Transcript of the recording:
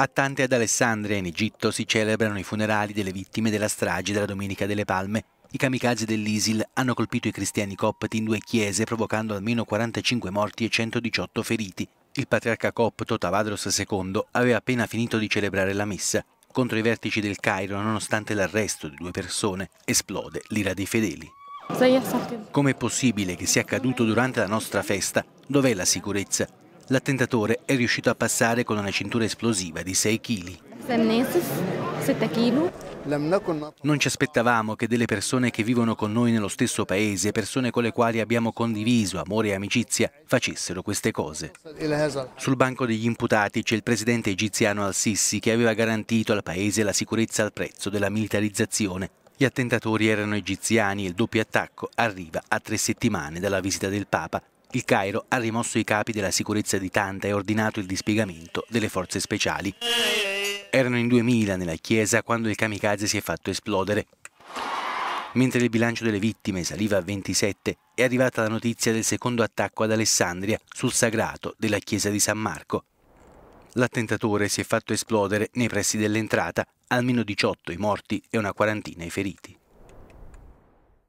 A Tante ad Alessandria, in Egitto, si celebrano i funerali delle vittime della strage della Domenica delle Palme. I kamikaze dell'ISIL hanno colpito i cristiani copti in due chiese, provocando almeno 45 morti e 118 feriti. Il patriarca copto Tavadros II aveva appena finito di celebrare la messa. Contro i vertici del Cairo, nonostante l'arresto di due persone, esplode l'ira dei fedeli. Com'è possibile che sia accaduto durante la nostra festa? Dov'è la sicurezza? l'attentatore è riuscito a passare con una cintura esplosiva di 6 kg. Non ci aspettavamo che delle persone che vivono con noi nello stesso paese, persone con le quali abbiamo condiviso amore e amicizia, facessero queste cose. Sul banco degli imputati c'è il presidente egiziano al sisi che aveva garantito al paese la sicurezza al prezzo della militarizzazione. Gli attentatori erano egiziani e il doppio attacco arriva a tre settimane dalla visita del Papa il Cairo ha rimosso i capi della sicurezza di Tanta e ordinato il dispiegamento delle forze speciali. Erano in 2000 nella chiesa quando il kamikaze si è fatto esplodere. Mentre il bilancio delle vittime saliva a 27, è arrivata la notizia del secondo attacco ad Alessandria sul sagrato della chiesa di San Marco. L'attentatore si è fatto esplodere nei pressi dell'entrata, almeno 18 i morti e una quarantina i feriti.